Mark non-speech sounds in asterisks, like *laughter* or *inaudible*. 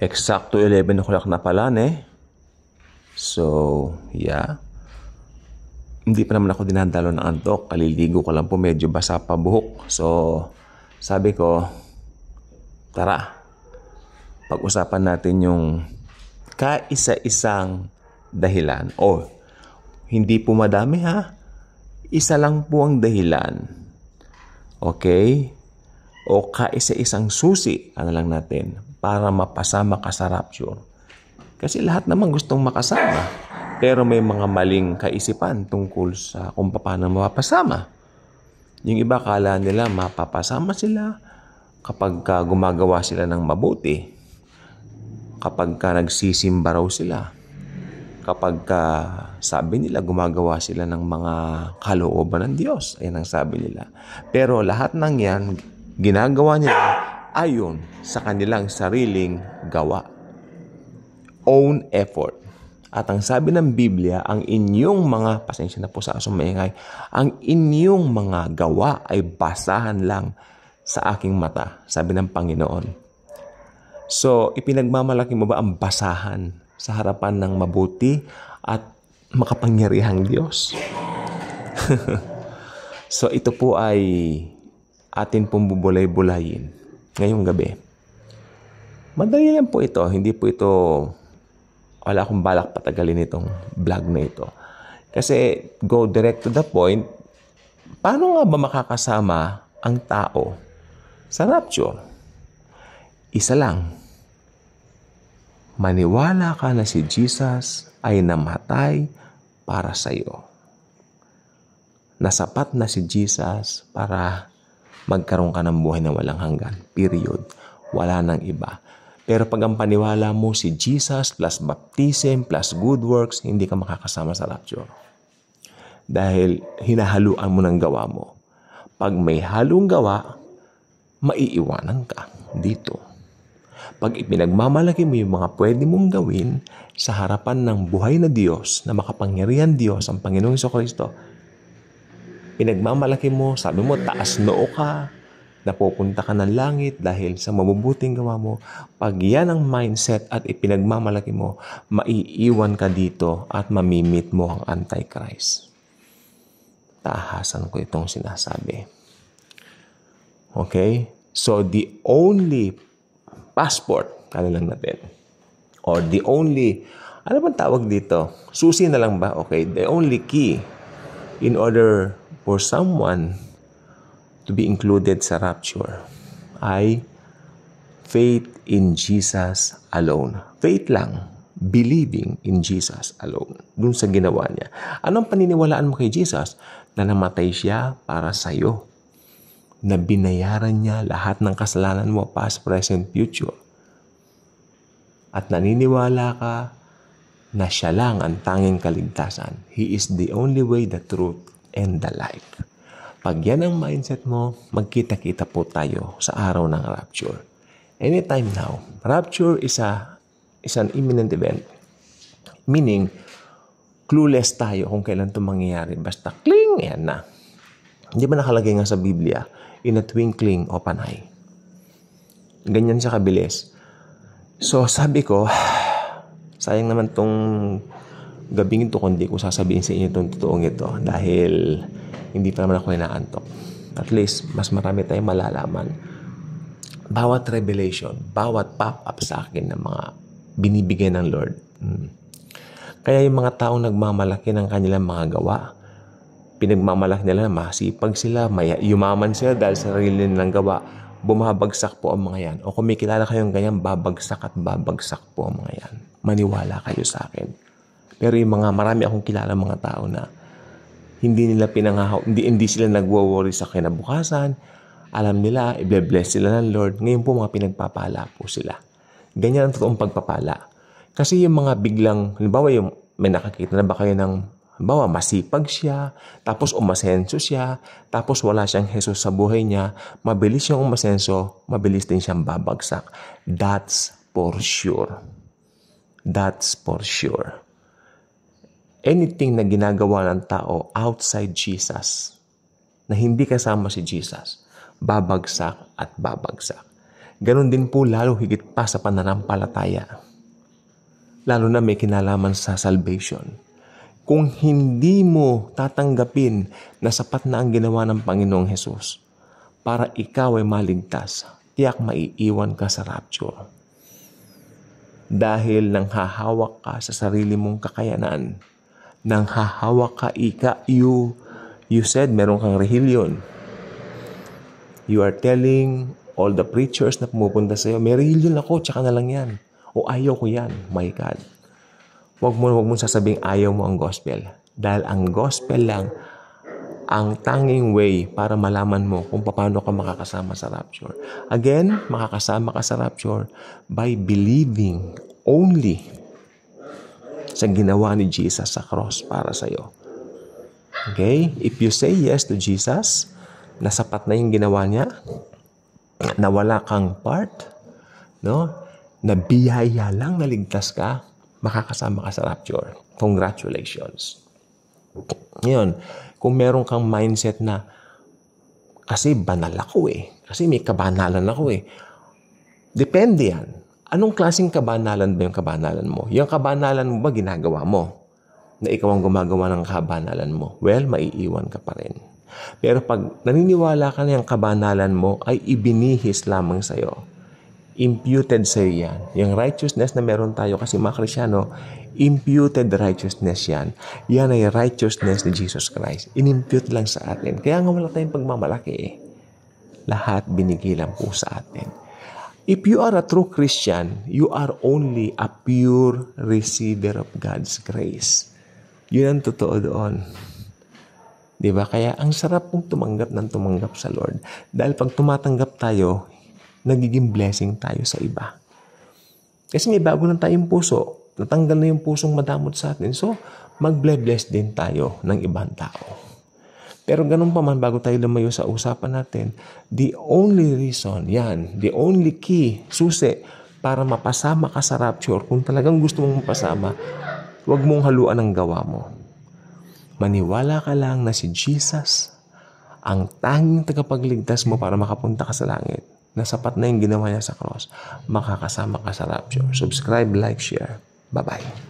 Eksakto 11 o'clock na pala, ne? So, yeah. Hindi pa naman ako dinadalo ng antok. Kaliligo ko lang po. Medyo basa pa buhok. So, sabi ko, tara. Pag-usapan natin yung kaisa-isang dahilan. O, oh, hindi po madami ha. Isa lang po ang dahilan. Okay? O kaisa-isang susi. Ano lang natin? para mapasama ka sa rapture. Kasi lahat naman gustong makasama. Pero may mga maling kaisipan tungkol sa kung paano mapapasama. Yung iba kala nila mapapasama sila kapag gumagawa sila ng mabuti. Kapag ka nagsisimba raw sila. Kapag ka sabi nila gumagawa sila ng mga kalooban ng Diyos. Ayan ang sabi nila. Pero lahat ng yan, ginagawa nila ayon sa kanilang sariling gawa. Own effort. At ang sabi ng Biblia, ang inyong mga, pasensya na po sa aso asumingay, ang inyong mga gawa ay basahan lang sa aking mata, sabi ng Panginoon. So, ipinagmamalaki mo ba ang basahan sa harapan ng mabuti at makapangyarihang Diyos? *laughs* so, ito po ay atin pong bubulay-bulayin ngayong gabi. Madali lang po ito. Hindi po ito, wala akong balak patagalin itong vlog na ito. Kasi go direct to the point, paano nga ba makakasama ang tao sa rapture? Isa lang. Maniwala ka na si Jesus ay namatay para sa iyo. Nasapat na si Jesus para magkaroon ka ng buhay na walang hanggan. Period. Wala nang iba. Pero pag ang paniwala mo si Jesus plus baptism plus good works, hindi ka makakasama sa rapture. Dahil hinahaluan mo ng gawa mo. Pag may halong gawa, maiiwanan ka dito. Pag ipinagmamalaki mo yung mga pwede mong gawin sa harapan ng buhay na Diyos, na makapangyarihan Diyos, ang Panginoong Kristo, pinagmamalaki mo, sabi mo, taas noo ka, napupunta ka ng langit dahil sa mabubuting gawa mo. Pag yan ang mindset at ipinagmamalaki mo, maiiwan ka dito at mamimit mo ang Antichrist. Tahasan ko itong sinasabi. Okay? So, the only passport, ano lang natin, or the only, ano bang tawag dito? Susi na lang ba? Okay, the only key in order for someone to be included sa rapture ay faith in Jesus alone. Faith lang. Believing in Jesus alone. Dun sa ginawa niya. Anong paniniwalaan mo kay Jesus? Na namatay siya para sa iyo. Na binayaran niya lahat ng kasalanan mo, past, present, future. At naniniwala ka na siya lang ang tanging kaligtasan. He is the only way, the truth, and the life. Pag yan ang mindset mo, magkita-kita po tayo sa araw ng rapture. Anytime now, rapture is, a, is an imminent event. Meaning, clueless tayo kung kailan ito mangyayari. Basta, kling, yan na. Hindi ba nakalagay nga sa Biblia, in a twinkling of an eye? Ganyan siya kabilis. So, sabi ko, *sighs* sayang naman tong gabing ito kundi kung sasabihin sa inyo itong totoong ito dahil hindi pa naman ako inaantok. At least, mas marami tayong malalaman. Bawat revelation, bawat pop-up sa akin ng mga binibigay ng Lord. Hmm. Kaya yung mga taong nagmamalaki ng kanilang mga gawa, pinagmamalaki nila na masipag sila, may yumaman sila dahil sa sarili nilang gawa, bumabagsak po ang mga yan. O kung may kilala kayong ganyan, babagsak at babagsak po ang mga yan. Maniwala kayo sa akin pero yung mga marami akong kilala mga tao na hindi nila pinangahaw, hindi, hindi sila nagwo-worry sa kinabukasan. Alam nila, i-bless sila ng Lord. Ngayon po mga pinagpapala po sila. Ganyan ang totoong pagpapala. Kasi yung mga biglang, halimbawa yung may nakakita na ba kayo ng Halimbawa, masipag siya, tapos umasenso siya, tapos wala siyang Jesus sa buhay niya, mabilis siyang umasenso, mabilis din siyang babagsak. That's for sure. That's for sure anything na ginagawa ng tao outside Jesus, na hindi kasama si Jesus, babagsak at babagsak. Ganon din po lalo higit pa sa pananampalataya. Lalo na may kinalaman sa salvation. Kung hindi mo tatanggapin na sapat na ang ginawa ng Panginoong Hesus para ikaw ay maligtas, tiyak maiiwan ka sa rapture. Dahil nang hahawak ka sa sarili mong kakayanan, nang hahawak ka ika. You, you said meron kang rehilyon. You are telling all the preachers na pumupunta sa'yo, may rehilyon ako, tsaka na lang yan. O ayaw ko yan. My God. wag mo, huwag mo sasabing ayaw mo ang gospel. Dahil ang gospel lang ang tanging way para malaman mo kung paano ka makakasama sa rapture. Again, makakasama ka sa rapture by believing only sa ginawa ni Jesus sa cross para sa iyo. Okay? If you say yes to Jesus, na sapat na yung ginawa niya, na wala kang part, no? na biyaya lang naligtas ka, makakasama ka sa rapture. Congratulations. Ngayon, kung meron kang mindset na, kasi banal ako eh, kasi may kabanalan ako eh, depende yan. Anong klaseng kabanalan ba yung kabanalan mo? Yung kabanalan mo ba ginagawa mo? Na ikaw ang gumagawa ng kabanalan mo? Well, maiiwan ka pa rin. Pero pag naniniwala ka na yung kabanalan mo ay ibinihis lamang sa'yo. Imputed sa'yo yan. Yung righteousness na meron tayo kasi mga Krisyano, imputed righteousness yan. Yan ay righteousness ni Jesus Christ. Inimpute lang sa atin. Kaya nga wala tayong pagmamalaki eh. Lahat binigilan po sa atin. If you are a true Christian, you are only a pure receiver of God's grace. Yun ang totoo doon. Di ba? Kaya ang sarap pong tumanggap ng tumanggap sa Lord. Dahil pag tumatanggap tayo, nagiging blessing tayo sa iba. Kasi may bago na tayong puso. Natanggal na yung pusong madamot sa atin. So, magble-bless din tayo ng ibang tao. Pero ganun pa man, bago tayo lumayo sa usapan natin, the only reason, yan, the only key, susi, para mapasama ka sa rapture, kung talagang gusto mong mapasama, huwag mong haluan ang gawa mo. Maniwala ka lang na si Jesus ang tanging tagapagligtas mo para makapunta ka sa langit na sapat na yung ginawa niya sa cross, makakasama ka sa rapture. Subscribe, like, share. Bye-bye.